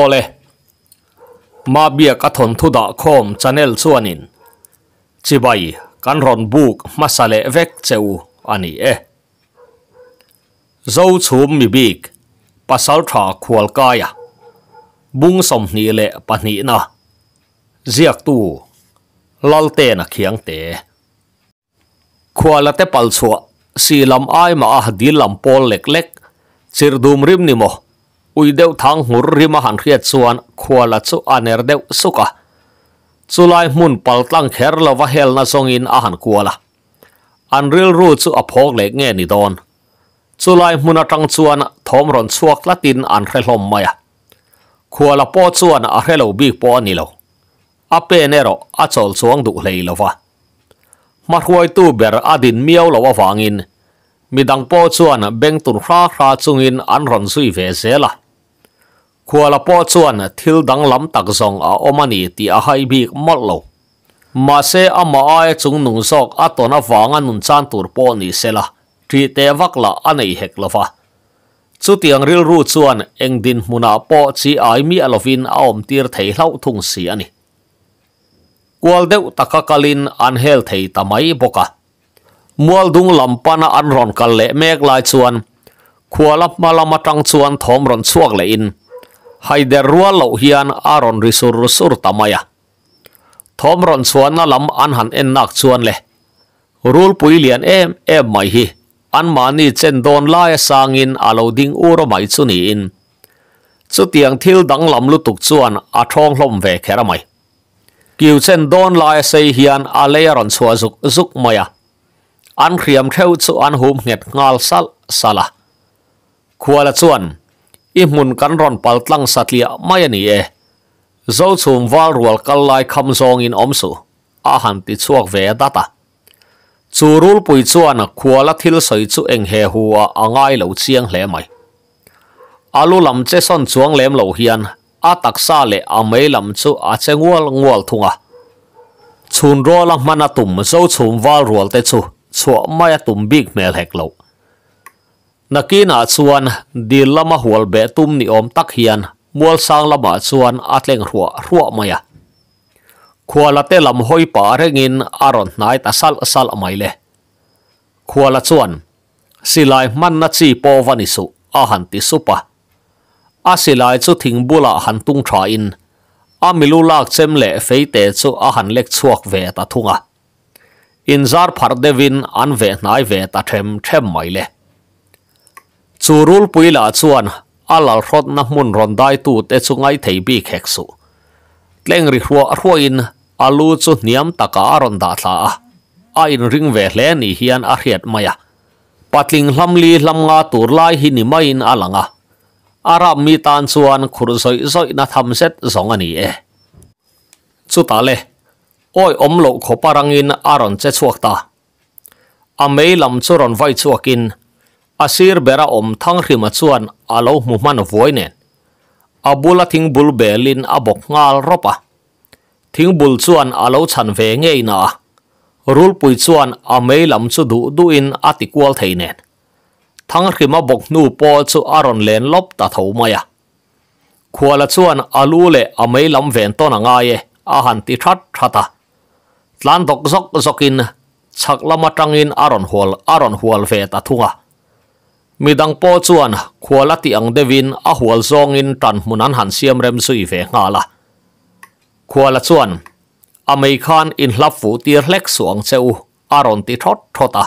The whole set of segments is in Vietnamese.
ole ma bia ka thon thu da khom channel chuanin chibai kan ron buk masale vek cheu ani e zo chum mi bik pasal tha khwal kaya bung som ni le pani na ziak tu lal te na khiang te khwala te pal chua si lam ai ma ah di lam pol lek lek chir dum rim ni mo อุยเดวทางหุริมหันเรียดส่วนขวลัดสุอันเนรเดวสุกะสุไลมุนปัลตังเขรลวะเฮลนาทรงอินอาหันขวละอันเรียลรูดสุอภอกเล็กเงี้ยนิดอนสุไลมุนตังส่วนทอมรอนสวกละตินอันเรลมมายะขวละปอดส่วนอันเรลบีปอนิโลอาเปเนโรอัจอลสวงดุเลยลวะมาควยตูเบรอดินเมียวลวะฟังอินมีดังปอดส่วนเบ่งตุนคราคราจุงอินอันรอนสุยเวเซละ khua la po chuan thil dang lam tak zong ở omani thì a hai bi mol mà ma se ama ai chung nung sok a to na wanga nun chan tur po ni sela tri te vak la anei hek lova chu tiang ril ru chuan anh din hmuna po chi ai mi alovin a om tir thei hlau thung si ani kwal deuh takakalin an hel thei tamai boka mual dung lampana an ron kal lại mek lai lập mà malama trăng chuan thom ron chuak le in hay der rua lo hian aron risur sur tamaya thom ron suana lam an han en nak chuan le rul pui lian em em mai hi an mani chen don lai e sangin alo ding uro mai chu ni in chu tiang thil dang lam lu tuk chuan a thong hlom ve khera mai kiu chen don lai e sei hian a le ron chua zuk zuk maya an khriam theu chu an hum nget ngal sal sala khuala chuan i hmun kan ron pal tlang satlia mai ani e zo chum wal rual kal lai kham zong in om su a han ti chuak ve data chu rul pui chuan a khuala thil soi chu eng he hu a angai lo chiang hle mai alu lam che son chuang lem lo hian a taksa le a mei lam chu a chengwal ngwal thunga chun ro la mana tum zo chum wal rual te chu chuak mai tum big mel hek lo nakina ah suan dil lama hual be tum ni om tak hian mual sang lama at atleng ruwa ruwa maya ah. khuala te lam hoi pa rengin aron nai ta sal sal mai le khuala chuan silai man na chi po vanisu su a han ti supa a silai chu ting bula han tung tha in a milu lak chem le feite chu a han lek chuak ve ta thunga inzar phar devin an ve nai ve ta them them mai le chu rul pui la chuan alal rot na mun ron dai tu te chungai thei bi khek su tleng ri hruwa hruain alu chu niam taka ron da thla a a in ring ve hle ni hian a hriat maya patling hlam li hlam nga tur lai hi ni mai in alanga aram mi tan chuan khur zoi zoi na tham set zong ani e chu ta le oi om lo kho parangin aron che chuak ta a mei lam chu ron vai in asir bera om thang rima chuan alo mu man voinen abula thing bul belin abok ngal ropa thing bul chuan alo chan ve ngei na rul pui chuan a mei lam chu du du in ati kwal theinen thang rima bok nu po chu aron len lop ta tho maya khuala chuan alu le a mei lam ven ton anga ye a han ti that thata tlan dok zok zokin chak lama tangin aron hol aron hol ve ta thunga มีดังโป้ชวนขวัลติอังเดวินอาหัวซองอินตันมุนันหันเซียมเรมสุยเฟงาละขวัลชวนอเมริกันอินลับฟูตีเล็กสวงเซออารอนติทอดทอตา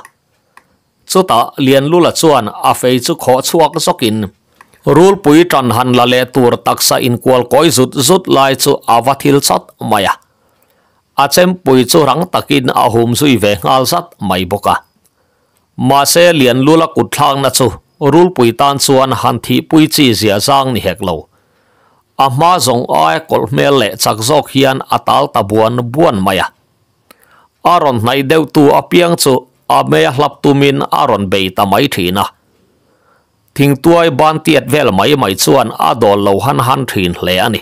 สุตาเลียนลุลจวนอาเฟยจุขอชวกสกินรูลปุยจันหันละเลตูร์ตักซาอินควอลกอยจุดจุดไลจุอาวัทิลสัตมายะอาเชมปุยจุรังตักินอาหุมซุยเฟงอาลสัตไม่บกา mà sẽ liền lúa là cụt thang na chu rul pui tan chuan han thi pui chi zia zang ni hek lo ama zong ai kol me le chak zok hian atal ta buan buan maya aron nai deu tu apiang chu a me hlap tu min aron be ta mai thina thing tuai ban tiet vel mai mai chuan a dol lo han han thin hle ani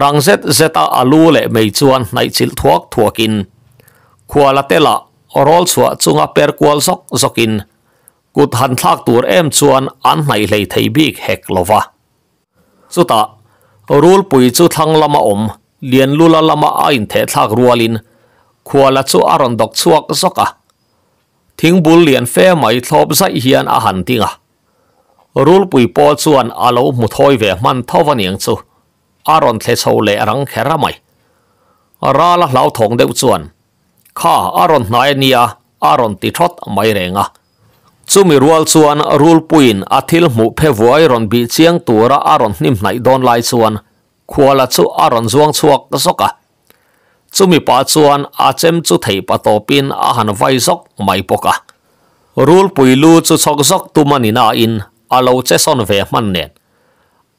rang zet zeta alu le mei chuan nai chil thuak thuakin khuala tela rol chua chunga per kwal zok zokin kut han thak tur em chuan an nai lei thei bik hek lova chuta rul pui chu thang lama om lian lula lama a in the thak rualin khuala chu aron dok chuak zoka thing bul lian fe mai thlop zai hian a han tinga rul pui po chuan alo mu thoi ve man thawaniang chu aron thle chho le rang khera mai ra la hlau thong deuh chuan ข้าอารอนนายเนียอารอนติทอดไม่แรงอ่ะซูมิรัวส่วนรูลปุยนอาทิลหมู่เพวอยรอนบีเชียงตัวระอารอนนิ่มไหนโดนลายส่วนควาละซูอารอนซวงชวกสกะซูมิปาส่วนอาเจมจูเทปตอปินอาหันไวซกไม่ปกะรูลปุยลูจูชกซกตุมันินาอินอาโลเจสันเวมันเนน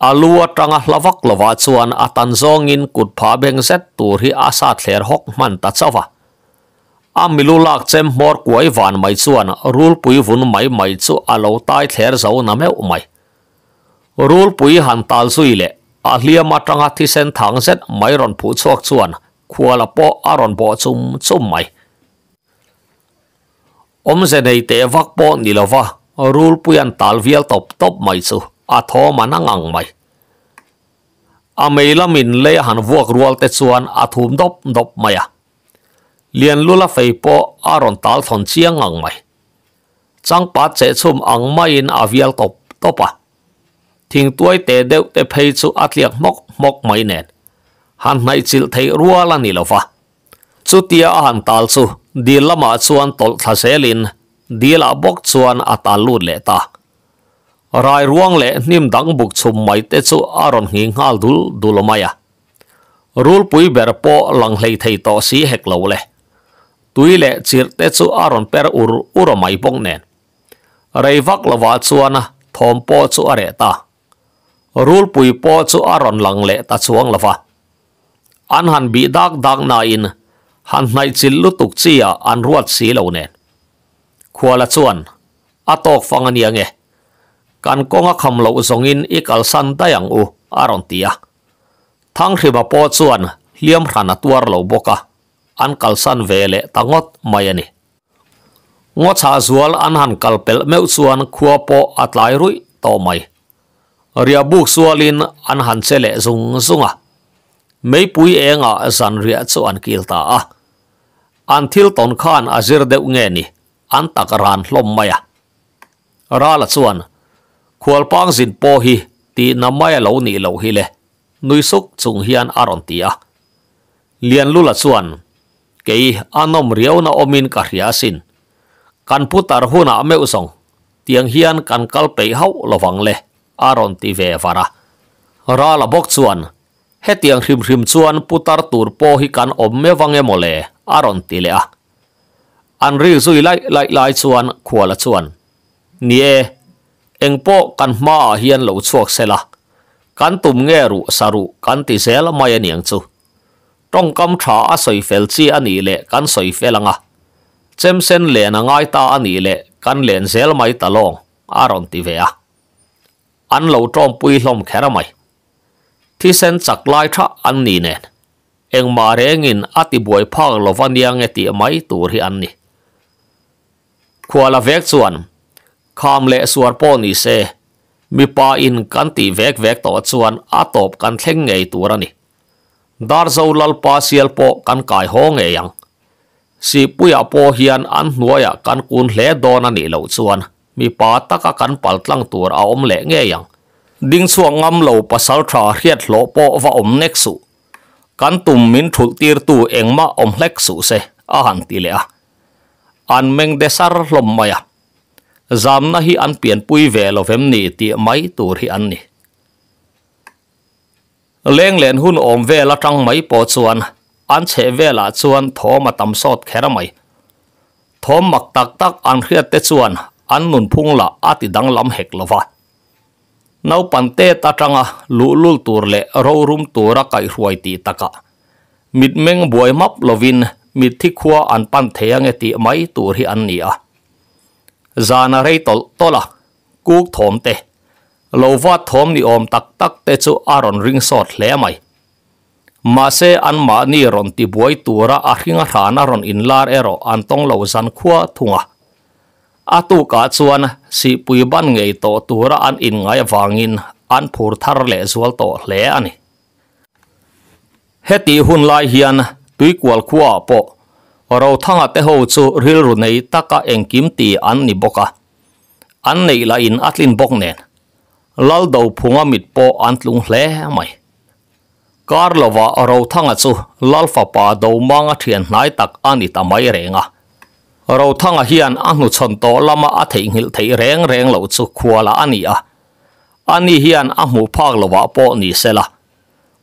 อาลัวตรังลวักลวาส่วนอาตันซองอินกุดผาเบงเซตตัวที่อาซาเทลฮกมันตัดซะวะ amilu lak chem mor kuai van mai chuan rul pui vun mai mai chu alo tai thler zo na meu mai rul pui han tal zui le a à hliam atanga à thi sen thang zet mai ron phu chuak chuan khuala po aron à bo chum chum mai om ze nei te vak po nilova rul pui an tal vial top top mai chu a tho manangang mai a meilamin le han vuak rual te chuan a thum dop dop mai à liền lula fei po aron tal thon chiang ngang mai chang pa che chum ang mai in avial top topa thing tuai te deu te phei chu atliak mok mok mai net han mai chil rua ruala ni lova chu tia han tal chu di lama chuan tol tha selin di la bok chuan atal lut le ta rai ruang le nim dang buk chum mai te chu aron hi ngal dul dulomaya rul pui berpo lang hlei thei to si hek lo le ตุยเละจิรเตจูอารอนเปรอุรอุรไม่ปงเนนไรวักละวาชวนะทอมปอจูอเรตารูลปุยปอจูอารอนหลังเละตาชวงละฟะอันหันบีดักดักนาอินหันในจิลลุตุกเจียอันรวดสีเหล่าเนนขวละชวนอาตอกฟังอันยังเงการกงอคำเหล่าสงอินอีกอัลสันตายังอูอารอนเตียทั้งที่บาปอชวนเลี่ยมหันตัวเหล่าบกะ an kalsan vele tangot mayani ngo cha zual an han kalpel meu chuan khuapo atlai rui to mai ria bu sualin an han chele zung zunga mei pui enga zan ria chu an kilta a an thil ton khan azir de nge ni an tak ran hlom maya ra la chuan pang zin po hi ti namaya lo ni lo hi le nui suk chung hian aron tia lian lu chuan kei anom riau na omin ka hriasin kan putar na ame usong tiang hian kan kal pei hau lovang le aron ti ve vara ra la bok chuan he tiang hrim hrim chuan putar tur po hi kan om me wange mole aron ti le a an ri zui lai lai lai chuan khuala chuan ni eng po kan ma hian lo chuak sela kan tum nge ru saru kan ti sel mai niang chu ้องกำช้าสอยเฟลซีอันนี้เละกันสอยเฟลังอ่ะเจมส์เซนเล่นง่ายตาอันนี้เละกันเล่นเซลไม่ตลองอารอนติเวออันเราจอมปุยลมแค่ไหมที่เซนจักไล่ช้าอันนี้เนี่ยเอ็งมาเร่งินอติบวยพังลวันยังเอติไม่ตัวที่อันนี้ขวาลาเวกส่วนคำเลสวรปนิเซมีปาอินกันตีเวกเวกตัวส่วนอตบกันเท่งไงตัวนี้ dar zo lal pa sial po kan kai hong e yang si puya po hian an nuaya kan kun hle don ani lo chuan mi pa taka kan paltlang tur a om le nge yang ding chuang ngam lo pasal tha riat lo po va om nek su kan tum min thul tir tu engma om hlek su se a han ti le a an meng desar lom maya zamna hi an pian pui ve lo vem ni ti mai tur hi an ni เลงเลนหุ่นอมเวลจังไม่ปอดส่วนอันเชเวลาส่วนทอมาตำสอดแค่ระไม่ทอมมักตักตักอันเครียดเตส่วนอันนุนพุงละอาติดังลำเหกละวะนาวปันเตตาจังะลุลุลตัวเละรารุมตัวรักไก่รวยตีตะกะมิดเมงบวยมับลวินมิดที่ขัวอันปันเทียงติไม่ตัวที่อันนี้อะจานาเรตตละกูกถมเตะ lova thom ni om tak tak te chu aron ring sot hle mai ma se an ma ni ron ti buai tura a hringa thana ron in lar ero an tong lo zan khua thunga a tu ka chuan si pui ban ngei to tura an in ngai wangin an phur thar le zual to hle ani heti hun lai hian tui kwal khua po ro thanga te ho chu ril ru nei taka engkim ti an ni boka an nei la in atlin bok nen lâu đầu phung amit po an lung lẽ mày car lova ro thanga chu lal fa pa do manga thian nai tak ani ta mai thang ro thanga hian anu chon to lama a thei ngil thei reng reng lo chu khuala ani a ani hian a mu phak lova po ni sela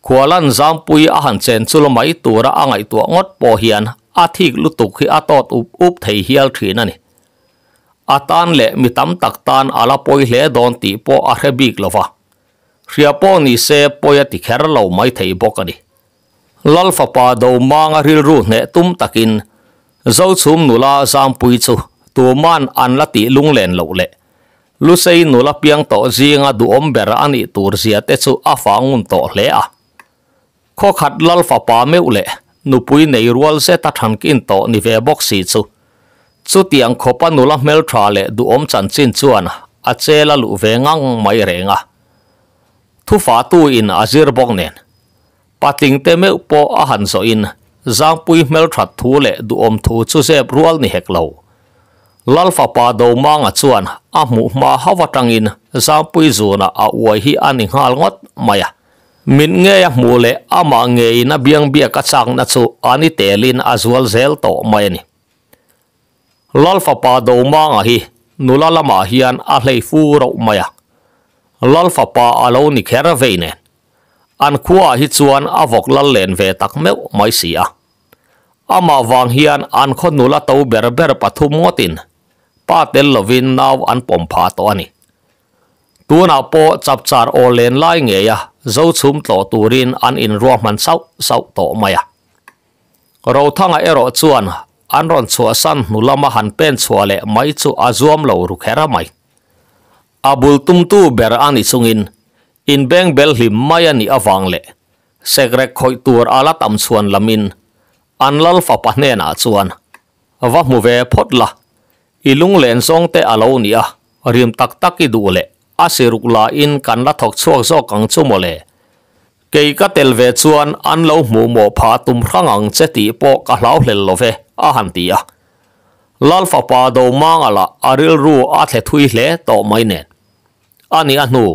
khualan zam pui a han chen chu mai tura angai tu ngot po hian a thik tục khi a tot úp úp thei hial thrin này atan le mitam tan ala poi hle don ti po a hre bik lova ria po ni se poya ti khera lo mai thei bokani lal fa pa do manga ril ru ne tum takin zo chum la zam pui chu tu man an la ti lung len lo le lu sei nula piang to zinga du om ber ani tur zia te chu a fa ngun to hle a kho khat lal fa pa meu le pui nei rual se ta than kin to ni ve bok si chu chu tiang khopa nula mel tha le du om chan chin chuan a chela lu ve ngang mai renga thu fa tu in azir bok nen patling te me po a han so in zang pui mel that thu le du om thu chu se rual ni hek lo lal fa pa do manga chuan a mu ma hawa tangin zang pui zuna a uai hi ani hal ngot maya min nge ya mu le ama nge na biang bia ka chang na chu ani telin azual zel to mai ni lal fa pa do ma nga hi nula lama hian a hlei fu ro maya lal fa pa alo ni khera ve an khua hi chuan avok lal len ve tak meu mai si a ama wang hian an khon nula to ber ber pathu motin pa tel lovin naw an pom pha to ani tu na po chap char o len lai nge ya zo chum tlo turin an in ro man sau sau to maya ro thanga ero chuan an ron chua san nu lama han pen chua le mai chu azuam lo ru khera mai abul tum tu ber ani chungin in beng bel hlim mai ani awang le sekrek khoi tur ala tam chuan lamin anlal fa pahne na chuan wa mu ve phot la ilung len song te alo ni a rim tak tak ki du le a seruk la in kan la thok chuak zo kang chu mo le ke ka tel ve chuan an lo mu mo pha tum khangang che ti po ka hlau hlel lo ve อาหันตีอลอลฟาปาดมางละอาริลรูอาเททุยเลต่อไม่เน็ตอันนี้อันนู้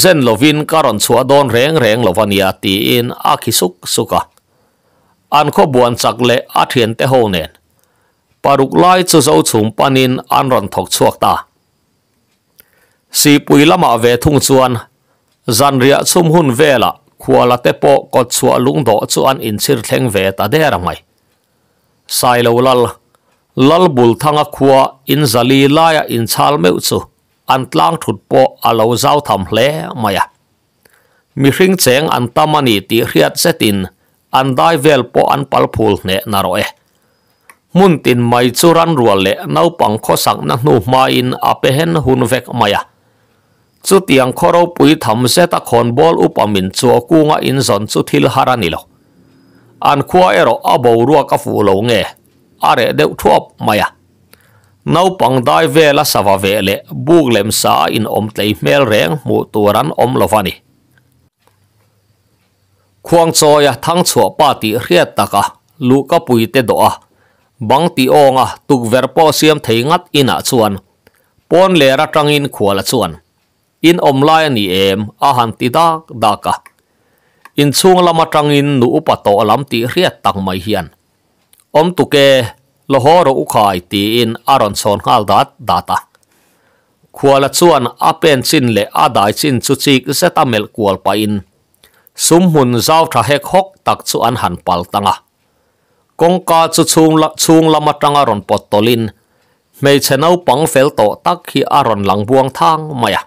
เซนโลวินกรันสวดอนเร่งเร่งโลวานิอาตีอินอาคิสุกสุกะอันขบวนสักเลอาเทียนเตโฮเนนปารุกไลจ์เจ้าชุมปานินอันรันทกชวกตาสีปุยละมาเวทุงชวนจันเรียสุมหุนเวละขวาละเตโปกดชวลุงโดชวนอินชิร์เทงเวตาเดรไมสายลลลลบุลทังขัว อินซาลีลายอินชาลเมอุซอันตลังถุดปออาลาวซาวทำเลมายมิริงเจงอันตามันีติเรียดเซติน อันได้เวลปออันพัลพูลเนนารอเอมุนตินไม่จูรันรัวเลนาปังข้อสังนักนูม่อินอาเพเฮนฮุนเวกมายสุดยังขอรปุยทำเซตักคอนบอลอุปมินจัวกุงอินซอนสุดทิลฮารานิโล an khua ero abo rua ka fu lo nge are deu thuop maya nau pang dai ve la sava ve le buk lem sa in om tlei mel reng mu turan om lovani khuang choya thang chua pa ti riat taka lu ka pui te do a bang ti onga tuk ver po siam thei ngat ina chuan pon le ra tangin khuala chuan in om lai ni em a han ti dak daka in chung lama tangin nu upato lam ti riat tang mai hian om tu ke tuke lohoro khai ti in aron son hal dat data khuala chuan apen chin le a adai chin chu chik zetamel kual pa in sum hun zau tha hek hok tak chu an han pal tanga kongka chu chung la chung lama tanga ron potolin mei chenau pang fel to tak hi aron lang buang thang maya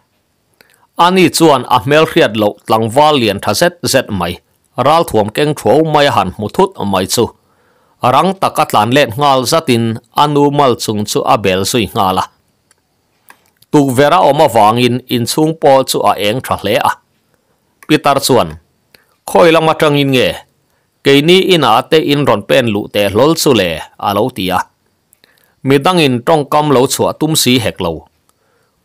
อันนี้ชวนอเมลเรียดหลาตังวาเลียนทัศเซ็ตไหมรัลทวมเก่งถั่วไม่หันมุทุตไม่ซูรังตะกัดหลานเล่นงาลสตินอนุมัลซุงซูอาเบลซุยงาละตุกเวราอมาวางอินอินซุงปอซูอาเองทะเลอะปิตาร์ส่วนคอยลังมาจังอินเงเกนี้อินอาเตอินรอนเป็นลุเตลลสุเลอาลลตียมีดังอินตรงกำลาชัวตุ้มสีเฮกลู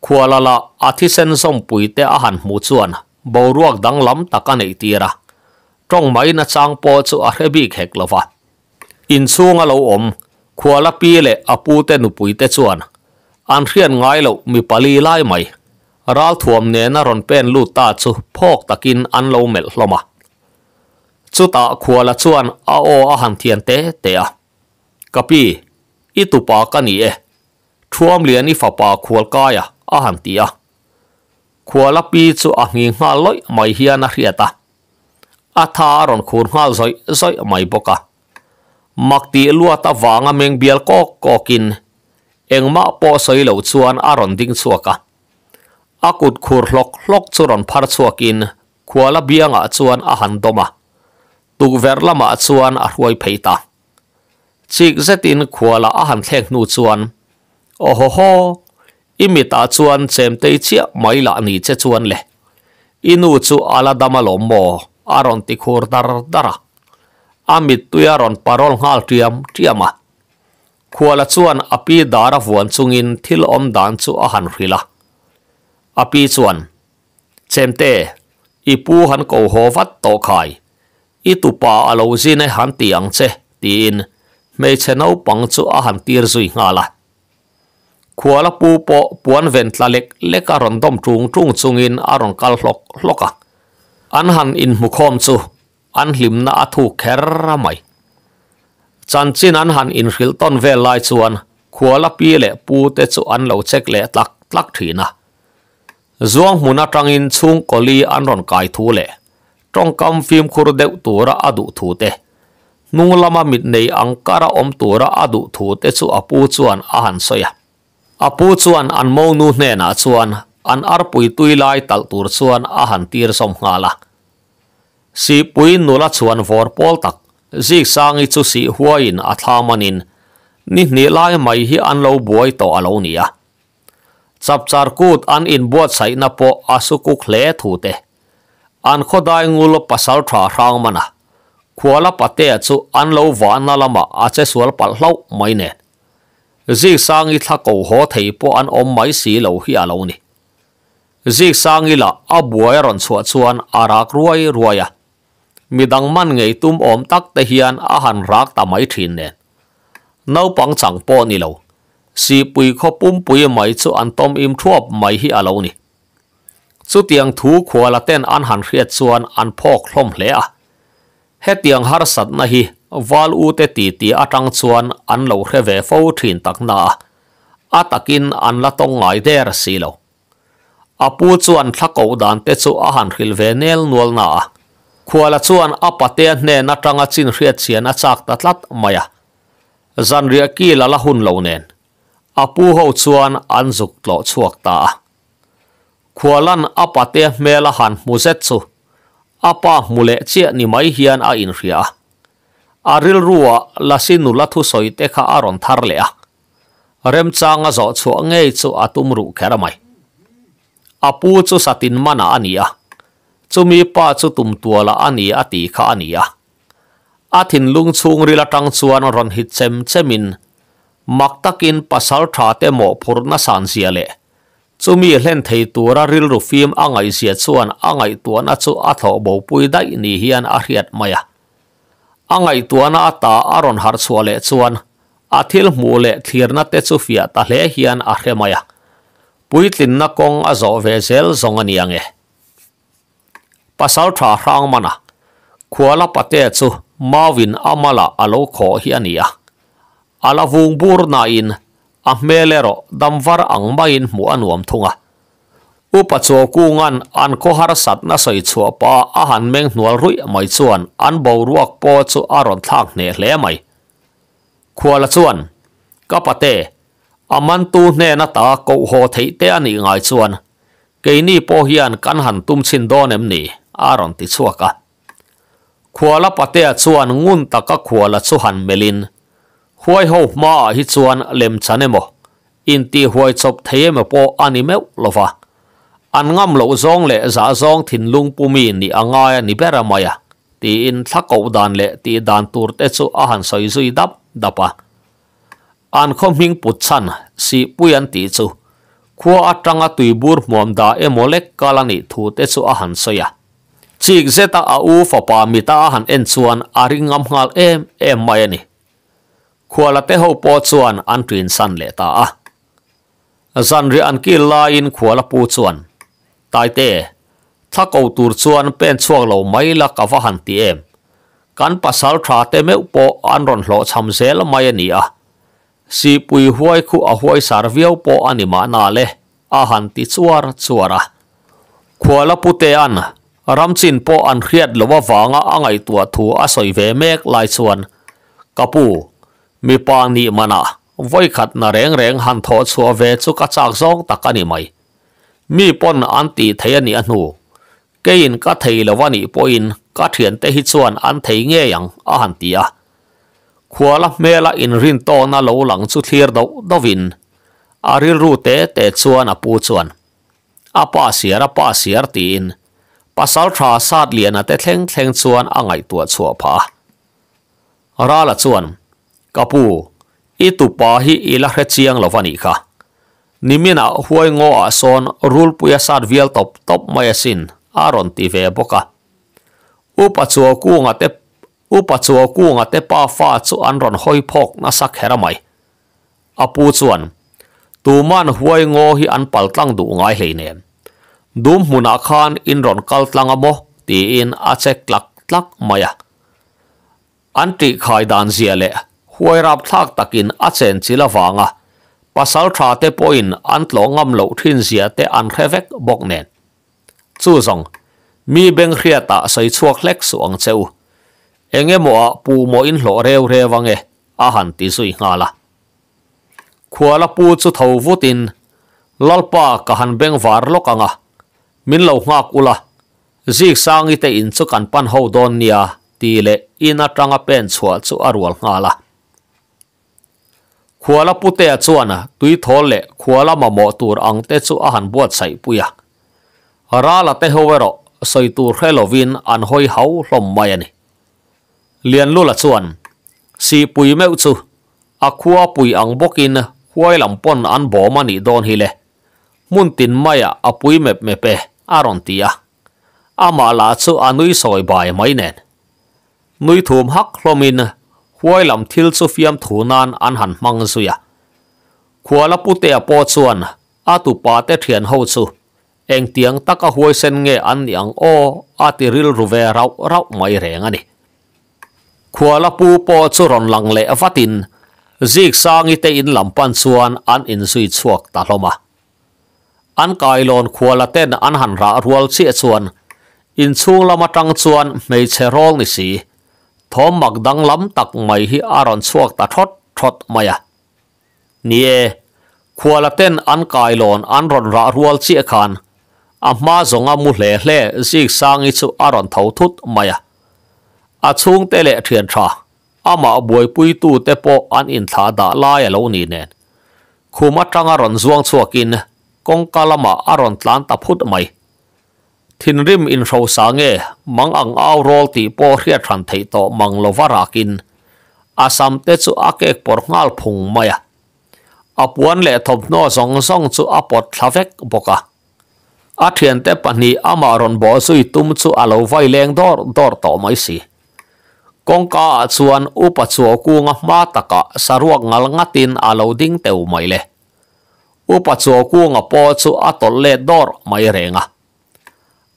ขวละละอาทิเซนส่งปุ๋ยเตอาหารมูชวนบ่รวกดังล้ำตะกันไอตีระตรงไม้นะจางปอจูอาเรบิกเฮกละวะอินซูงอเราอมขวละปีเลอปูเตนุปุ๋ยเตสวนอันเรียนง่ายเรามีปลีไล่ไหมรัลทวมเนนรอนเป็นลูตาจูพอกตะกินอันเราเมลลมาจุตาขวละสวนอาโออาหารเทียนเตเตะกะปีอิตุปากันนี่เอทวมเลียนี่ฝาปาขวลกายะ a han piitsu a khuala pi mai hiana rieta. Atha aron tha ngalsoi soi mai boka makti luota vaanga meng biel kokkokin. Eng engma po soi lo chuan ding suoka. akut khur lok lok tsuron par phar chuakin bianga chuan a doma tukver lama chuan peita. hruai pheita chik zetin khuala a han nu ohoho imi ta chuan chem te chia mai la ni che chuan le inu chu ala dama lo mo aron ti khur dar dara amit tuya ron parol ngal tiam tiama khuala chuan api dara vuan chungin thil om dan chu a han rila api chuan te ipu han ko hovat to khai itupa alo zine han tiang che tin me chenau pang chu a han tir zui ngala ขัวละปูโปปวนเวนทลาเล็กเล็กอรอนต้มจุงจุงจุงอินอรอนกาลหลอกหลอกอันหันอินมุคอมซูอันหิมนาอถูแคระไม่จันจินอันหันอินริลต้นเวลไลชวนขัวละปีเละปูเตจูอันเหลาเช็กเละตักตักถีนะจวงมุนาจังอินชุงกอลีอันรอนกายทูเละตรงกำฟิล์มคูรเดวตัวระอดุทูเตนูลามามิดในอังการะอมตัวระอดุทูเตจูอปูจวนอาหันโซยา apu chuan an mo nu hnenah chuan an arpui tui lai talh tur chuan a han tir som hnga nula chuan vor pawl tak zik sangi chu si huain a thlamanin ni hnih lai mai hi an lau buoy to alonia. ni a chapchar an in buat sai na po asuku le thu te an khodai ngul pasal tha rang mana khwala pate chu an lau wa na lama a che sual pal lau mai ne จี g s ง n ิ i thắc โ ổ hó thấy bộ ăn ôm máy xì l ห u khi à lâu nè z i g s a n g i là a b u ยรันส u a t s u a n a r a k r u a i r u a y มิดังมันไงตุ้มอมตักเตียนอาหารรักตามไม่ทินเนนเอาปังสังปอนิ่ลวสิปุยขอปุ้มปุยไม่สัวอันต้มอิมทัวไม่หิอาลรนีสุดเตียงถูกขวาละเต้นอาหารเครียดส่วนอันพอกล่อมเละเฮตียงฮาร์สัตนะฮี wal u te ti ti atang chuan an lo hre ve fo thin tak na atakin an la tong ngai der si lo apu chuan thlako dan te chu a han khil ve nel nual na khuala chuan apate hne na tanga chin hriat chian a chak ta tlat maya zanria ki la la hun lo nen apu ho chuan an zuk tlo chuak ta khualan apate hmela han muzet chu apa mule che ni mai hian a in hria aril ruwa lasi nula thu soi te kha aron thar le a rem changa zo chu ngei chu atum ru khara mai apu chu satin mana ania chumi pa chu tum tuala ani ati kha ania athin lung chung ri la tang chuan ron hi chem chemin maktakin pasal tha te mo phurna san sia le chumi hlen thei tura ril ru fim angai sia chuan angai tuana chu atho bo pui dai ni hian a angai tuana ata aron har chuale chuan athil mu le thlirna te chu fia ta hle hian a remaya puitlin na kong a zo ve zel zong ani ange pasal tha hrang mana khuala pate chu mawin amala alo kho hiania ala vung burna in a ro damwar angmain mu anuam thunga upachaw kungan an kohar satna soi chhuah pa a han meng hnual ruih mai chuan an bo ruak paw chu a rawn thlak hne hle mai khuala chuan kapate aman tu hne na ta ko ho thei te ani ngai chuan keini po hian kan han tum chin don em ni a rawn ti chuaka khuala patea chuan ngun ta taka khuala chu han melin huai ho ma hi chuan lem chanemo in ti huai chop thei me po ani meu lova an ngam lo zong le za zong thin lung pumi ni anga ni bera maya ti in thako dan le ti dan tur te chu a han soi zui dap dapa an khom hing put chan si puyan ti chu khua atanga tuibur muam da emolek kalani thu te chu a han soya chik zeta a u fa pa mi ta han en chuan aringam hal em em mai ani khua la te ho po chuan an trin san le ta a zanri an ki la in khua la pu chuan ตายเตะถ้าเกาตูดชวนเป็นช่วงเราไม่ละกับหันตีเอ็มการปัสสาวะเตเมอุปอันรอนหล่อชำเซลไม่นี่อ่ะสีปุยห้วยคู่อห้วยสารวิวปออันนี้มานาเลอาหันติชวรชวระขวลพุเตอันรำจินปออันเครียดหรือว่าฟังอ่างไอตัวถูอาศัยเวเมกลายส่วนกระปูมีปางนี่มานะไว้ขัดนารงเรงหันทอดสัวเวจุกจักซองตะกันนี่ไหมมีปนอันตีเทียนี่อันหูเกินก็เทียละวันนี้ปอินก็เถียนแต่ฮิตส่วนอันเทียเงี้ยอย่างอาหันตีอะขวาละเมละอินรินโตน่าเลหลังสุดเทียร์ดาวดาวินอาริรูเตเตส่วนอปูส่วนอาป้าเสียระป้าเสียรตีนปัสสาวะซาดเลียนแต่เทงเทงส่วนอ่างไอตัวชัวพาราละส่วนกะปูอิตุปาฮิอีละเรจียงละวันนี้ค่ะ nimina huoi ngo a son rul puya sar vial top top mayasin aron ti ve boka upa chuo ku nga te upa chuo ku nga te pa fa chu an ron hoi phok na sak hera mai apu chuan tu man huoi ngo hi an pal tlang du dum muna khan in ron kal tlang amo maya anti khai dan zia le huoi rap thak takin a pasal tha te poin an tlo ngam lo thin zia te an khevek bok nen chu zong mi beng khria ta sai chuak lek su ang cheu enge mo a mo in hlo rew wange a ti sui nga la khuala pu chu tho vutin lalpa ka han beng var lo kanga nga kula zik sangi te in chu kan pan ho ina tanga pen chua arwal nga la ขัวละปุเตะจวนตุยทอลเละขัวละมาหมอตัวอังเตจูอาหารบวชใส่ปุยราละเตหเวรใส่ตัวเฮโลวินอันหอยเฮาลมมายันเลียนลุละจวนสีปุยเมื่อจูอาขัวปุยอังบกินหวยลำปนอันบ่มันอีโดนฮิเลมุนตินมายะอาปุยเมเมเปอารอนตียะอามาลาจูอานุยซอยบายไม่แน่นุยถูมฮักลมินควยลำทิลสุฟิมทูนันอันหันมังสุยะควายลปุเตะปอดส่วนอาตุปาเตเทียนเฮาสุเองเตียงตะกะหวยเซนเงอันยังโออาติริลรูเวราวราวไม่แรงอันนี้ควายลปูปอดส่วนหลังเลฟัดินจีกสางอิเตอินลำปันส่วนอันอินสุยชวกตาลมาอันกายลอนควายลเตนอันหันระรวลเชี่ยส่วนอินชูลามาจังส่วนไม่เชรอลนีสีทอมหมักดังล้ำตักไม่ฮิอารอนสวกตัดทดทดไม่อะนี่ยขวาละเต้นอันกายหลอนอันรอนระรัวเสียขันอามาสงอามุเล่เล่ซิกสางอิสุอารอนเท่าทุดไม่อะอาชุงเตเล่เทียนชาอามาบวยปุยตูเตโปอันอินทาดาลายเหล่านี้เนนคุมาจังอารอนสวงสวกินกงกาลมาอารอนตานตะพุดไม่ thin rim in sâu sa nge mang ang au rol ti po hria than thei to mang lo warakin asam te chu akek por ngal phung maya apuan le thop no song song chu apot thlawek boka a thian te pani ama ron bo sui tum chu alo vai leng dor dor to mai si kongka chuan upa chu ku nga ma taka saruak ngal ngatin alo ding teu mai le upa chu ku nga po chu atol le dor mai renga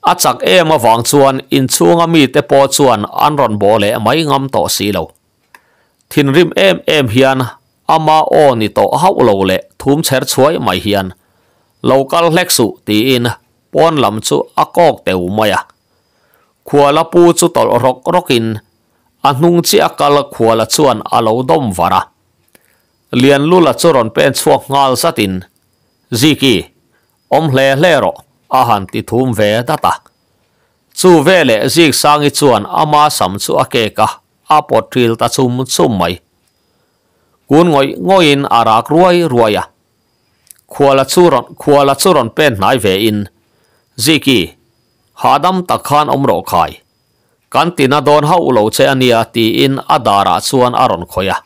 อาจักเอมาฟังชวนอินชวงมีแต่ปอชวนอันรอนโบเลไม่งามต่อสีเหลวทินริมเอมเอมเฮียนอามาโอนิโตเฮาโลเลทุ่มเชิดช่วยไม่เฮียนเลาก็เล็กสุตีอินป้อนลำชุอกอกเตวไม่อะขวาลปูชุตอรกรกินอันนุ่งเชี้ากัลขวาลชวนอาเราดมฟาระเลียนลุลชวนเป็นช่วงงาลสัตินจีกีอมเล่เล่รอ ahan ti thum ve data chu ve le zik sangi chuan ama sam chu a ke ka a potril ta chum chum mai kun ngoi ngoi in ara kruai ruaya khuala churon khuala churon pen nai ve in ziki hadam ta khan omro khai kan tina don ha ulo che ania ti in adara chuan aron khoya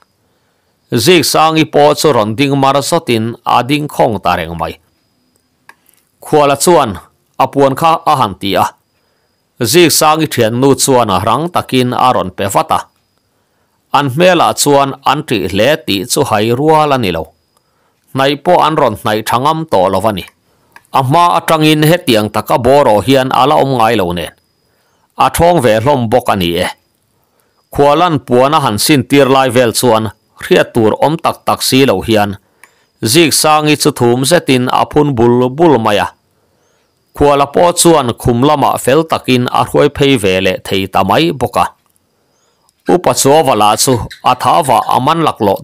zik sangi po churon ding mara sotin ading khong tareng mai khuala chuan apuan kha a han ti a zik sang thian nu chuan rang takin aron pe fata an mela chuan an ti hle ti chu hai ruala ni lo nai po an ron nai thangam to lovani ama atangin he taka boro hian ala om ngai lo ne a thong e khualan puana han vel chuan khriatur om tak tak si lo hian zig sangi chu thum zetin apun bul bul maya khuala po chuan khumlama fel takin a hruai phei ve le thei tamai boka upachawala chu athawa aman laklo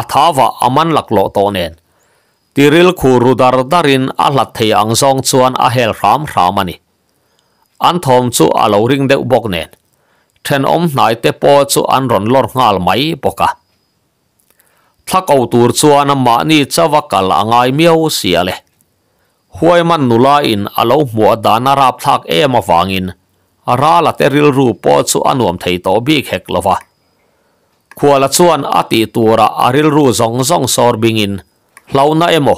athawa aman laklo tonen tiril khuru dar darin a hlat thei angzong chuan a hel ram ramani an thom chu alo ring deuh bok nen then om hnai te po chu an ron lor ngal mai boka thắc thlak tuổi tur chuan ama ni chawa là angai miêu sia le huai man nula in alo hmu dana rap thlak em in ra là te ril ru po chu anuam thấy to bi khek lova khuala chuan ati tu ra aril ru zong zong sor in bingin na emo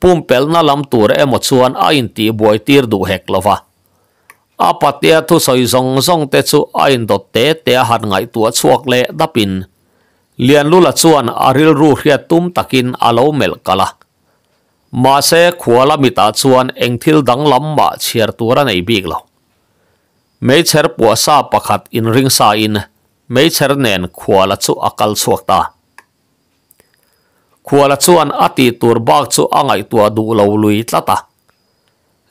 pum pel na lam ra emo chuan a in ti buai tir du hek lova apatia thu soi zong zong te chu a in dot te te han ngai tua chuak le dapin lian lu la chuan aril ru hriat tum takin alo mel kala ma se khuala mi ta chuan dang lam ma chhiar tura mei cher pu sa pakhat in ring sa in mei cher nen khuala chu akal chuak ta khuala chuan ati tur bak chu angai tua lui tlata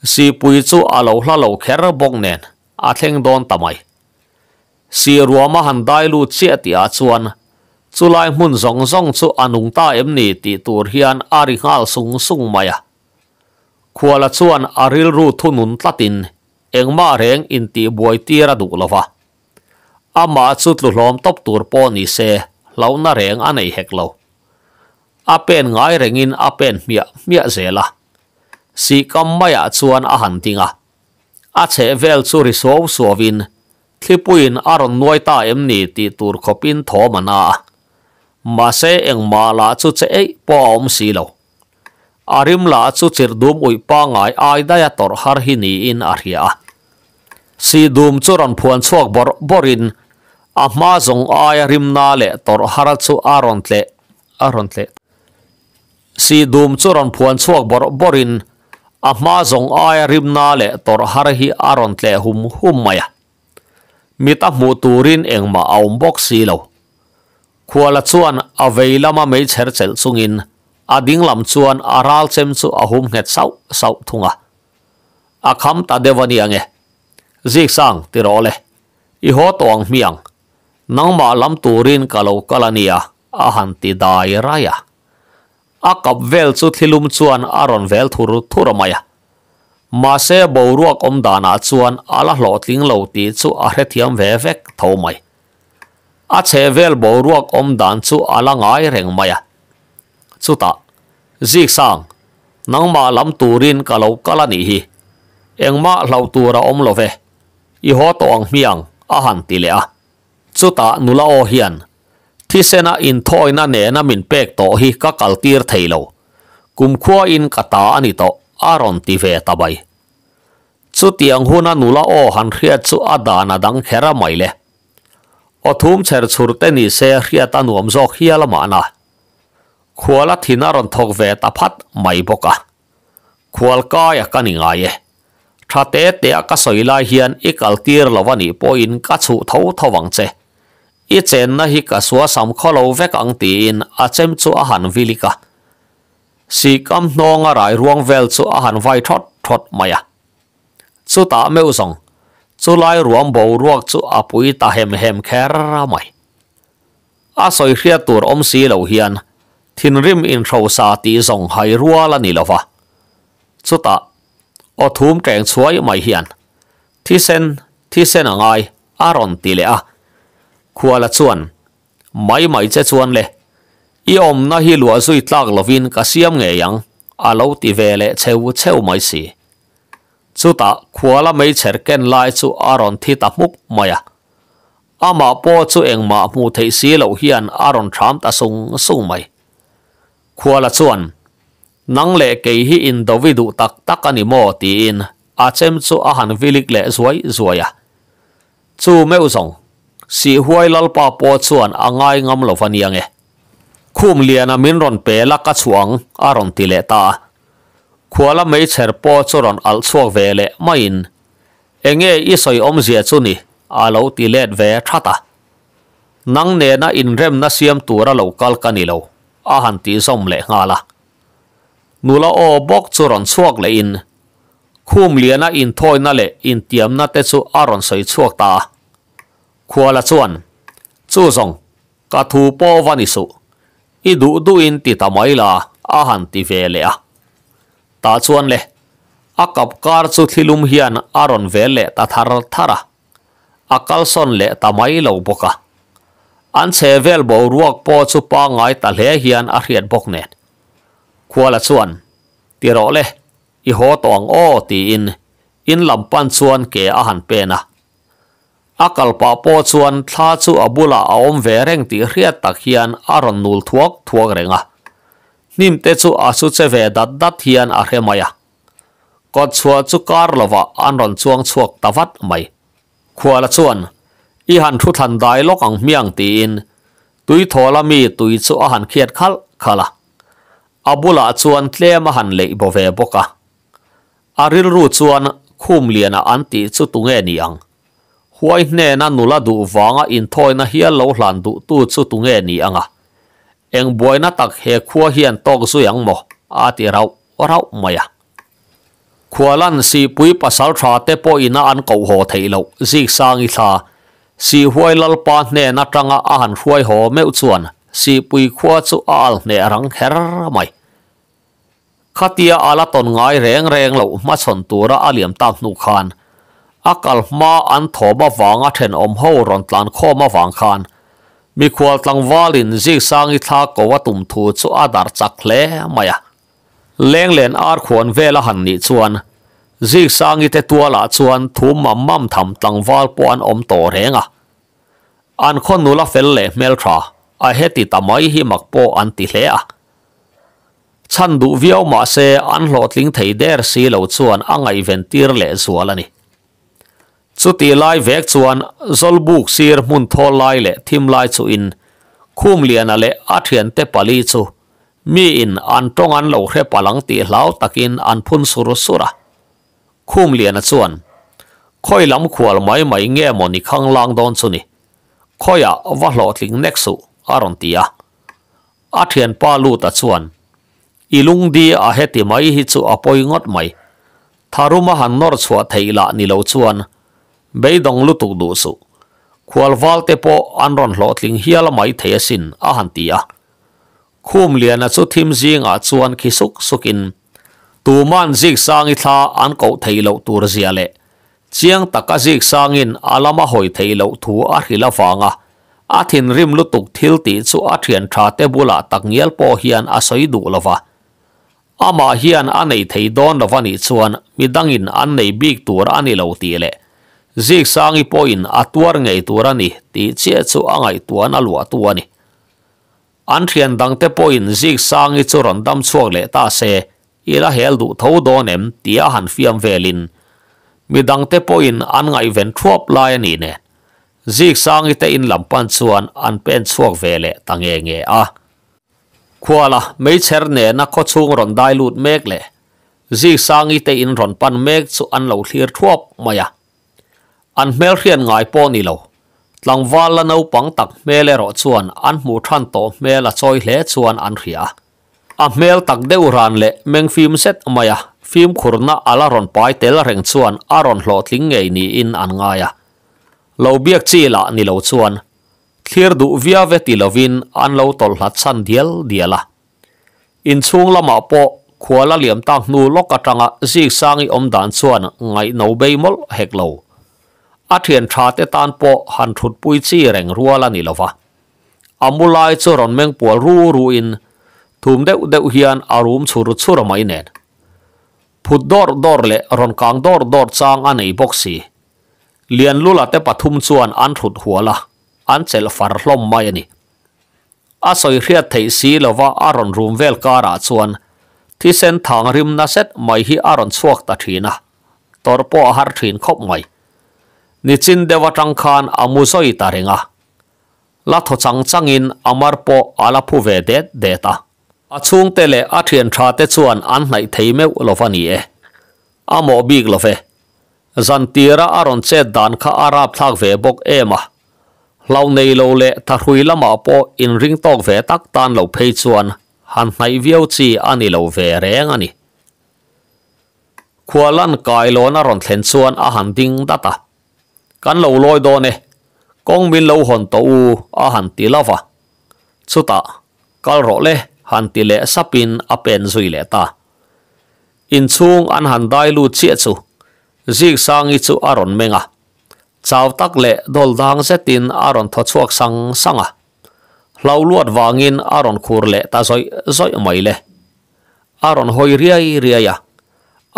si pui chu alo hla lo kher bok nen don tamai si ruama han dai lu che ti chu lai hmun zong zong chu anung ta em ni ti tur hian ari ngal sung sung maya a khuala chuan aril ru thunun tlatin engma reng in ti buai tira du lova ama chu tlu hlom top tur po ni se launa reng anei hek lo apen ngay rengin apen mia mia zela si kam maya chuan a han tinga a che vel chu ri so so vin aron noi ta em ni ti tur khopin tho mana mase eng ma la chu che ei po om si lo arim la chu chir dum ui pa ngai ai da ya tor har hi ni in aria si dum chu ran phuan chuak bor borin a ma zong ai rim na le tor har chu aron tle aron tle si dum chu ran phuan chuak bor borin a ma zong ai rim na le tor har hi aron tle hum khua la chuan a vei lama mei chher sung in, a ding lam chuan a ral chem chu a hum nge sau sau thunga a kham ta devani ange zik sang ti ro le i ho tong miang nang ma lam turin kalo kalania a han ti dai raya a kap vel chu thilum chuan aron vel thuru thuramaya ma se boruak om dana chuan ala hlo tling lo ti chu a hre thiam ve vek thomai a chevel boruak om dan chu alangai reng maya chuta zik sang nangma lam turin kalau kalani hi engma lau tura om love i ho to miang a han ti le a chuta nula o hian thi sena in thoina ne na min pek to hi ka kal tir theilo kum khua in kata ani to aron ti ve tabai chu tiang huna nula o han khia chu adana dang khera mai le อทุ่มเชิดชูเตนิเสียเฮียตานุ่มจอกเฮียละมานะขวัละทินารันทกเวตาพัดไม่บกะขวัลกายกันยังไงถ้าเตะเตะก็สวยลายเฮียนอีกอลตีร์ละวันนี้ปอินกัสูเท่าทวังเจอีเจนนะฮิกสัวสามข้อเราเวกังตีินอาเจมจูอาหารวิลิกะสิกำนองอะไรรวงเวลจูอาหารไวทอดทอดมายะสุตาเมื่อสอง chu lai ruam bo ruak chu apui ta hem hem kher mai a soi hria tur om si lo hian thin rim in thro sa ti zong hai rua la ni lova chu ta o thum teng chuai mai hian thi sen thi sen angai aron ti le a khuala chuan mai mai che chuan le i om na hi lua zui tlak lovin ka siam nge yang alo ti vele cheu cheu mai si chúng ta khua la mấy cher ken lai chu Aaron thi ta muk à. à mà po chu em mà mu thấy si lo hian Aaron tham ta sung sung mày khua la chuan nang le ke hi in dovidu tak tak anh mo ti in a à chem chu a à han vilik le zuai zuaya chu me usong si huai lal pa po chuan angai ngam lo faniang e khum lian a min ron pe la ka chuang aron ti le ta kuala mei cher po choron al chuak ve le main enge i soi om zia chu ni alo ti let ve thata nang ne na in rem na siam tura lo kal ka ni lo a han ti som le nga la nula o bok choron chuak le in khum lia na in thoi na le in tiam na te kuala chuan chu song ka thu po vani su ta chuan le a kap kar chu thilum hian aron ve le ta thar thara a kal son le ta mai lo boka an che vel bo ruak po chu pa ngai ta le hian a hriat bok ne khuala chuan ti ro le i ho tong o ti in in lam pan ke a han pe pa po chuan tha abula a om ti hriat hian aron nul thuak thuak renga นิมเตจูอาสุเซเวดัดดัดเฮียนอาเรมายะกอดชัวจุการลวะอันรอนชวงชวกตวัดไม่ขวละชวนอีหันทุทันได้ลกังเมียงตีนตุยทอละมีตุยสุอาหันเขียดขัลขละอาบุละชวนเลมหันเลยบวเวบกะอาริลรูชวนคุมเลียนอันตีสุตุงเอนียงหวยเนนันนุลาดูวางอินทอยนะเฮียโลหลันดูตูสุตุงเอนียงอ่ะ eng boy na tak he khua hian tok zu yang mo a ti rau rau mai a khua lan si pui pasal tha te po ina an ko ho thei lo zik sang i tha si huai lal pa ne na tanga a han huai ho me chuan si pui khua chu al ne rang her mai khatia ala ton ngai reng reng lo ma chon tura aliam tam nu khan akal ma an thoba wanga then om ho ron tlan kho ma wang khàn มีควลตังวาลินจิกสร้างอิทากว่าตุ่มทูชัวดาร์จักเล่ไม่อะเลี้ยงเลนอาร์ขวนเวลหันนิชวนจิกสร้างอิทตัวละชวนทุ่มมัมมัมทำตังวาลปวนอมโตเรงอะอันคนนูละเฟลเล่เมลทราอาเฮติตามายหิมักโปอันติเล่อะฉันดูวิวมาเซอันหลอดลิงไทยเดอร์สีเหลวชวนอ่างไอเวนตีร์เล่ชัวละนี่สุดทีไลเวกชวนสอลบุกซีร์มุนทอลไลเละทิมไลชูอินคุ้มเลียนอะไรอาเทียนเตปาลีชูมีอินอันตรงอันเหล่าเรปลังตีเหลาตักินอันพุนสุรสุระคุ้มเลียนชวนค่อยล้ำขวลไม่ไม่เงี้ยมอนิข้างล่างโดนสุนีค่อยอว่าหลอดลิงเน็กสุอารันตียอาเทียนป้าลูตัดชวนอีลุงดีอาเฮติไม่ฮิสูอปอยงดไม่ทารุมาหันนอร์ชัวไทยละนิเลวชวน beidong lu tuk du su kwal val te po anron lo tling hiala mai the sin a han ti a khum lian a chu thim jing a chuan ki suk sukin tu man zik sang i tha an ko thei lo tur zia le chiang taka zik sang in alama hoi thei lo thu rim lu tuk thil ti chu a hian a soi ama hian anei thei don lova midangin an nei big tur zik sangi poin in atuar ngay tuwara ni ti chia chu angay tuwa na lua tuwa ni. Antrian dang te po in zik sangi chu dam chuak le ta se ila hel du thau do nem tia han fiam velin. Mi dang te po in an ngay ven tuap laya ni ne. Zik sangi te in lampan chuan an pen chuak vele tang nge nge a. Kuala, may cher ne na ko chung rondai mek le. Zik sangi te in ron pan meg chu an lau thir tuap maya. an mel hian ngai po ni lo tlangwal la no pang tak mele ro chuan an mu than to mel a choi hle chuan an ria a mel tak deu ran le meng phim set maya phim khurna ala ron pai tel reng chuan aron hlo tling ngei ni in an ngaya lo biak chi la ni lo chuan thlir du via ve ti lovin an lo tol hlat san dial diala in chung lama po khuala liam tak nu lokatanga zig sangi om dan chuan ngai no beimol heklo อาเทียนชาเตตานโอหันทุดปุยซีแรงรัวละนี่ละวะอามุลายจรอนเมงปัวรูรูอินถุมเดอุเดอุเฮียนอารมณ์สุรุสุรไม่เนนพุดดอร์ดอร์เละรอนกางดอร์ดอร์จางอันไอบ็อกซีเลียนลุละเตปทุมชวนอันทุดหัวละอันเซลฟาร์ลมไม่นี่อาศัยเรียดไทสีละวะอารอนรูมเวลการาชวนที่เส้นทางริมนาเซ็ตไม่ฮีอารอนสวกตาทีนะตอร์ปอฮาร์ทีนคบไม่ nichin dewa tang khan amu zoi ta ringa. La to chang chang in amar po ala pu ve de de ta. A chung te le a thien tra te chuan an nai thei me lofa ni e. A mo big lofe. Zan tira aron che dan kha arab thak ve bok e ma. Lau nei lo le ta hui lama po in ring tok ve tak tan pei chuan han nai vio chi ani lo ve reng ani. Kualan kailo na ron thlen a han ding data. kan lo loi đó nè con min lo hon to u a han ti lava chuta kal ro le han ti le sapin a pen suy lệ ta in chung an hàn dai lu chi chu zig sang i chu aron menga chaw tak le dol dang zetin aron tho chuak sang sang à sanga lau luat in aron à khur lệ ta zoi zoi mày lệ aron à hoi riai riai à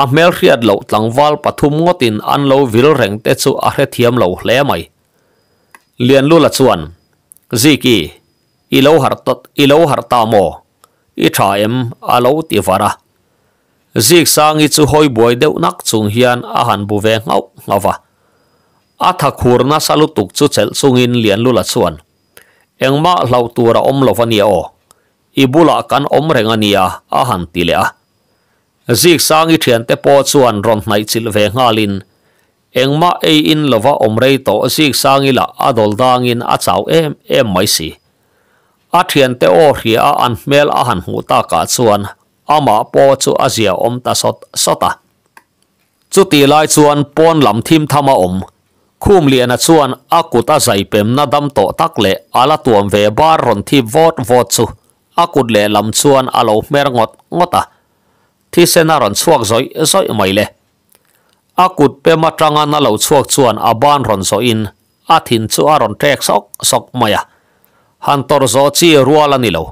a mel riat lo tlangwal pathum ngotin an lo vil reng te chu a hre thiam lo hle mai lian lu la chuan ziki i lo har tot i lo har ta mo i tha em a lo ti vara zik sang i chu hoi boi deuh nak chung hian a han bu ve ngau ngawa a tha khur na salu tuk chu chel chungin lian lu la chuan engma hlau tura om lo vania o ibula kan om rengania a han ti le a zik sang i thian te po chuan ron nai chil ve nga lin engma e in lova omrei to zik sang i la adol dang in a em em mai si a thian te o hria a an mel a han hu ta ka chuan ama po chu azia om ta sot sota chu ti lai chuan pon lam thim thama om khum lian a chuan a kuta zai pem na dam to tak le ala tuam ve bar ron thi vot vot chu akut kut le lam chuan alo mer ngot ngota thi se na ron chuak zoi zoi mai le akut pe ma tanga na lo chuak chuan aban ron zo in a thin chu a ron trek sok sok maya han tor zo chi ruala ni lo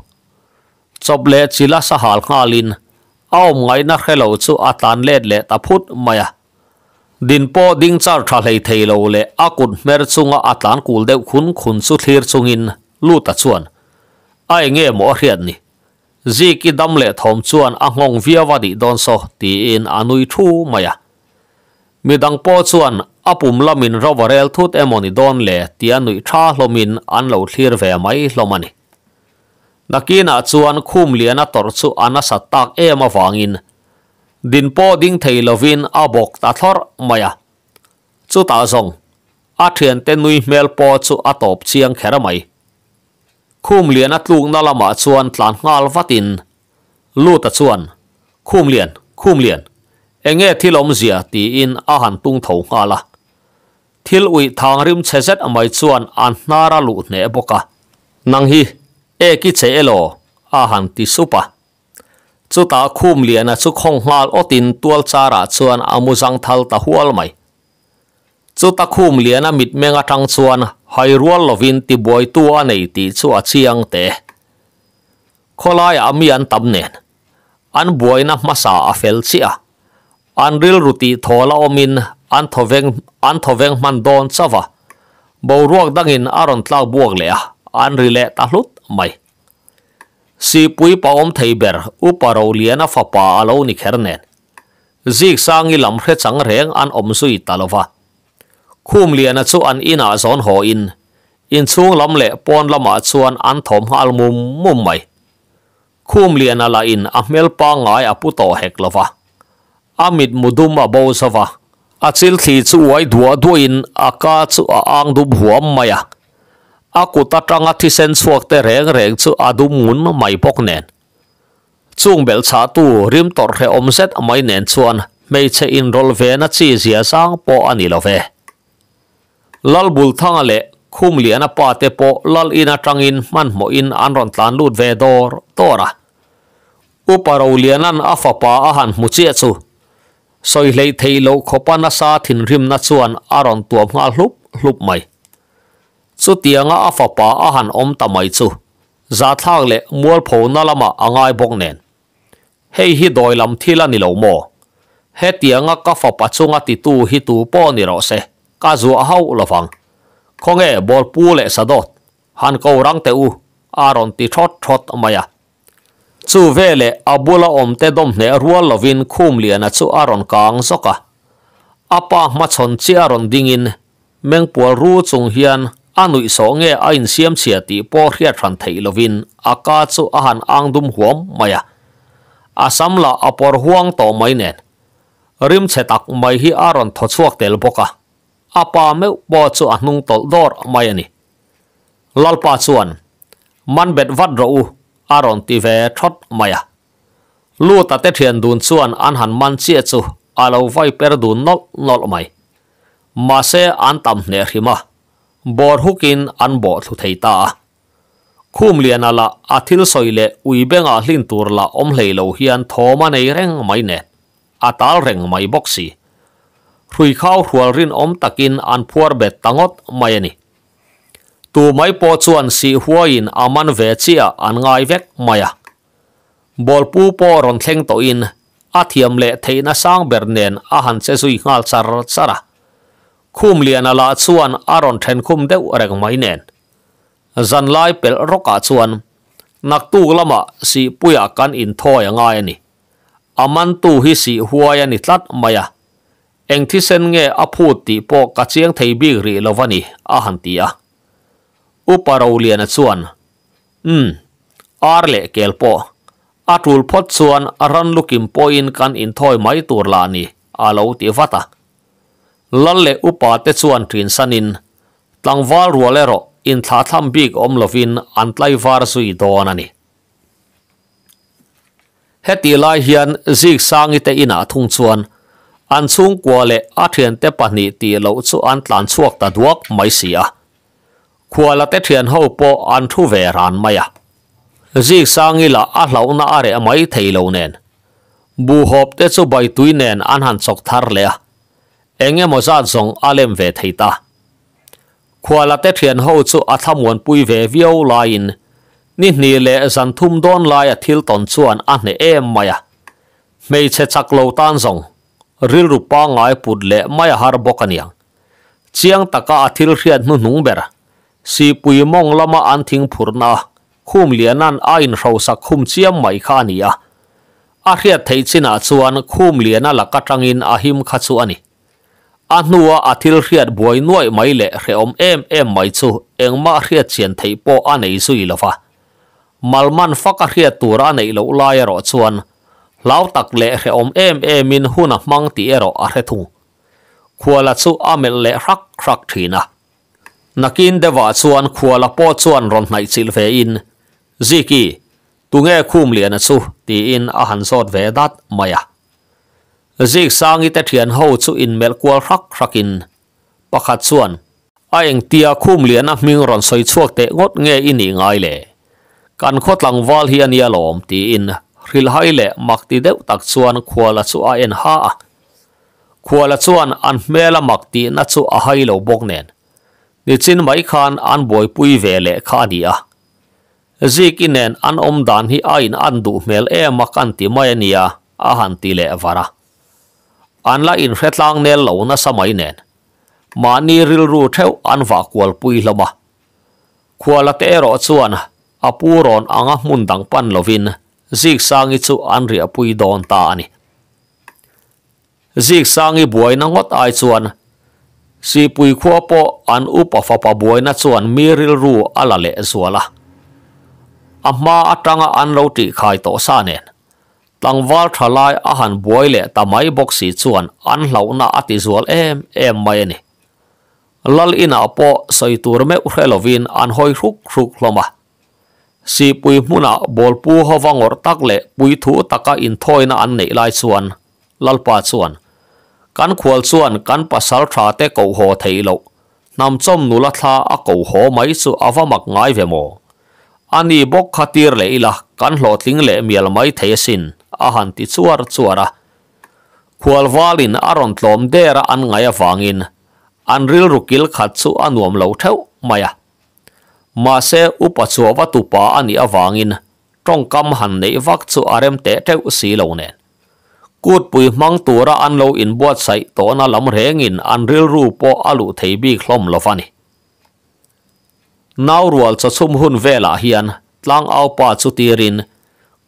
chob le chila sa hal khalin aw ngai na khelo chu atan let le ta phut maya din po ding char tha lei thei lo le akut mer chunga atan kul de khun khun chu thir chungin lu ta chuan ai nge mo hriat zi ki dam le thom chuan a ngong via wa di don so ti in anui thu maya mi dang po chuan apum lamin rovarel thut emoni don le ti anui tha hlomin an lo thlir ve mai hlomani nakina chuan khum liana tor chu ana satak em awangin din po ding thei lovin abok ta thor maya chu ta zong a thian te nui mel po chu atop chiang khera mai khum liền at lung na lama chuan tlan ngal vatin lu ta chuan khum liền khum liền enge thilom zia ti in a han tung tho ngala thil ui thang rim chezet amai chuan an nara lu ne boka nang hi e ki che elo a han ti supa chu ta khum liền a chu khong ngal otin tual chara chuan amuzang thal ta hual mai chu takhum lian a mit menga tang chuan hai rual lovin ti boi tu a ti chu a chiang te kholai ami an tâm nen an buaina masa a fel chi a an ril ruti thola omin an thoveng an thoveng man don chawa bo ruak in aron tlau buak le a an rile ta hlut mai si pui pa om ber paom theiber a fa pa alo ni khernen zik sangi lam hre chang reng an om sui talova khum lian chu an in a zon ho in in chung lam lệ pon lama chuan an thom hal mum mum mai khum lian ala in a mel pa ngai a pu to hek lova amit mudum a bao sava a chil thi chu wai dua in a ca chu a ang dum huam maya a ku ta tanga thi sen suak te reng reng chu a dum ngun mai pok nen chung bel cha tu rim tor he omset mai nen chuan mei che in rol ve na chi zia sang po ani lo lal bul thanga le khum li ana pa te po lal ina tangin man mo in an ron tlan lut ve dor tora uparo lianan afa pa ahan mu che chu soi lei thei lo khopa na sa thin rim na chuan aron tuam nga hlup hlup mai chu tianga afa pa ahan om ta mai chu za thak le mual pho na lama angai bok nen hei hi doi lam thila ni lo mo he tianga ka fa pa chunga ti tu hi tu po ni ro se ka zua hau lo phang khonge bol pu le sadot han ko rang te u aron ti thot thot maya chu ve le abula om te dom ne rual lovin khum lian a chu aron kang zoka à. apa ma chon chi aron dingin meng pual ru chung hian anui so nge a in siam chia ti po hria than thei lovin aka chu ahan ang dum huam maya à. asam la apor huang to mai nen rim chetak mai hi aron tho chuak tel boka à. apa me bo chu a nung tol dor mai ani lalpa chuan man bet wat ro u aron ti ve thot maya lu ta te thian dun chuan an han man chia chu alo vai per dun nol nol mai ma se an tam hne hima bor hukin an bo thu thei ta khum lian ala athil soile uibenga hlin tur la om hleilo hian thoma nei reng mai ne atal reng mai boxi พุยข้าวหัวรินอมตะกินอันพัวเบ็ดตังอดไม่นี่ตัวไม่ปอดส่วนสีหัวอินอามันเวเชียอันง่ายเวกไม่บอลปูปอรอนเทงตัวอินอาเทียมเละเทนสร้างเบรเนนอาหันเซซุยงาลซาร์ซาระคุมเลียนลาส่วนอารอนเทนคุมเดวเรงไม่เนนจันไลเปิลรกาส่วนนักตู้ละมะสีปุยกันอินทอยง่ายนี่อามันตู้ฮิสีหัวยันี่ตัดไม่อ eng thi sen nge a phu ti po ka chiang thei bi ri lo wani a han ti a u parawlian a chuan m hmm, ar le kel po a tul phot chuan a ran lukim po in kan in thoi mai vata lal le u pa sanin tlang wal rualero in tha tham bi om heti lai hian zig sangite ina thung chuan an chung kwa le a thian te pahnih ti lo chu an tlan chuak ta duak mai sia khua la te thian ho po an thu ve ran mai a zik sang la a hlau na are mai thei lo nen bu hop te chu bai tui nen an han chok thar le a enge mo za zong alem ve thei ta khua la te thian ho chu a thamon pui ve vio lain ni ni le zan thum don lai a thil ton chuan a ne em mai a mei che chak lo tan zong ริลรูปางไอปุดเล่ไม่หารบกันยังเชียงตะกาอธิลเรียนนุ่งเบระสีปุยมองลมาอันทิงผูรนาคุมเลียนันอินเราสักคุมเชียงไม่ขานียอาเรียทัยชินาชวนคุมเลียนละกัจังินอาหิมขัดชวนีอันนัวอธิรเชียนบวยน่วยไม่เละเรอมเอ็มเอ็มไม่ชูเอ็งมาเรียเชียนทัยโปอันในสุยละฟามัลมันฟักเรียตัวรันในลูกลายรอชวน lau tak le re om em em in huna à, mang ti ero à a re thu khuala chu amel le rak rak thina nakin dewa chuan khuala po chuan ron nai chil ve in ziki tunge khum lian chu ti in a han sot ve dat maya zik à. sangi te thian ho chu in mel kwal rak rakin pakhat chuan a eng tia khum lian a ming ron soi chuak te ngot nghe in i ngai le kan khotlang wal hian ya lom ti in rilhai le mak ti deuh tak chuan khuala chu a en ha a khuala chuan an hmel a mak ti na chu a hai lo bok nen ni chin mai khan an boi pui ve le kha ni a zikinen an om dan hi ain an du hmel e makan ti mai ania a han ti le vara an la in hretlang nel lo na samai nen ma ni ril ru theu an va kwal pui hloma khuala te ro chuan apuron anga mundang pan lovin zik sangi chu an ria pui don ta ani zik sangi buai na ngot ai chuan si pui khua po an upa fa pa buai na chuan miril ru ala le zuala amma atanga an lo ti khai to sa nen tlangwal thalai a han buai le tamai boxi chuan an hlau na ati zual em em mai ani lal ina po soitur me urhelovin an hoi hruk hruk hloma si pui muna bol pu ho wangor tak le pui thu taka in thoi na an nei lai chuan lalpa chuan kan khwal chuan kan pasal tha te ko ho thei lo nam chom nula tha a ko ho mai chu awamak ngai ve mo ani bok khatir le ila kan hlo tling le mial mai thei sin a han ti chuar chuara khwal walin aron tlom dera an ngai awangin an ril rukil khat chu anuam lo theu maya mà sẽ upa chua và ấy ani awangin trong cam hẳn nấy vắc chu arem tế treo xí lâu nền cút bùi mang ra anh lâu in buốt say tổ na lắm rengin anh ril ru po alu thấy bi khlom lo fani nau rual cho sum hun vela hiền tlang au pa chu tirin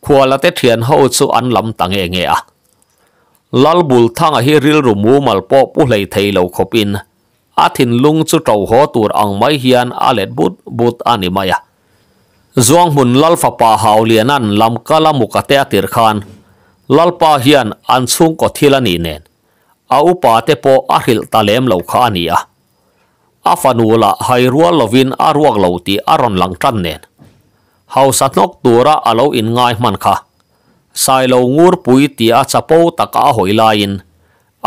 khua la te thian ho chu an lam tange nge a à. lalbul thang à hi ril ru mu mal po pu lei thei lo khopin a thin lung chu to ho tur ang mai hian a let but but ani mai a zuang hun lalfa pa hau lian an lam kala muka te tir khan lalpa hian an chung ko thilani nen a upa te po a hil talem lo kha ani a a fanula hairual lovin a ruak lo ti aron lang tan nen hau satnok tura alo in ngai man kha sai lo ngur pui ti a chapo taka hoilain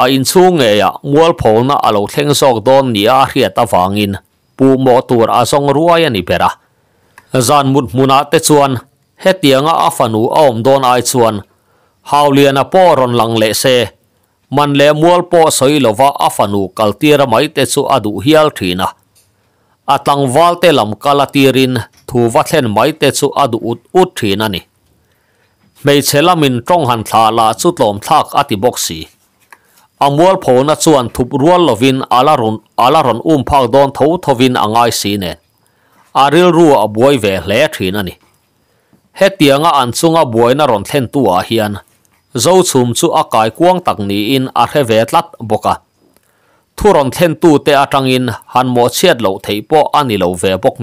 อาอินซูงเอยมัวพอนะอาลเทงซอกดอนนี่อาเฮียตาฟังอิน ปูมอตัวอาซงรัวยันอีเประจานมุดมุนาเตชวนเฮตียงอาฟันูออมดอนไอชวนฮาวเลียนอาปอรอนลังเลเซมันเลมัวพอสอยลวะอาฟันูคัลตีร์ไม่เตชูอาดูฮิอัลทีนะอาตังวาลเตลัมคาลตีรินทูวัตเลนไม่เตชูอาดูอุดอุดทีนันนี่ไม่เชลามินจงหันทาลาสุดลมทักอติบกซี amwal pho na chuan thup rual lovin alarun alaron um phak don tho thovin angai si ne aril ru a boy ve hle thin ani he tianga an chunga boy na ron thlen tu a hian zo chum chu a kai kuang tak ni in a re ve tlat boka thu ron thlen tu te atang han mo chiat lo thei po ani lo ve bok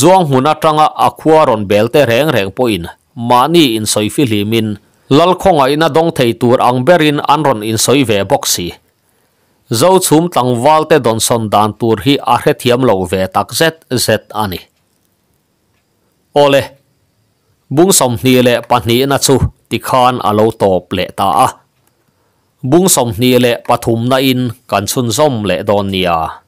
zuang hun atanga ron belte reng reng po in mani in soifi limin ལལ་ཁོnga ina dong tur angberin anron in soive boxi zo chhum tang walte donson dan tur hi are thiam lo we takzet zet ani ole bungsom hni le pa hni na chu tikhan alo to ple ta a bungsom hni le pathum na in kanchun zom le don niya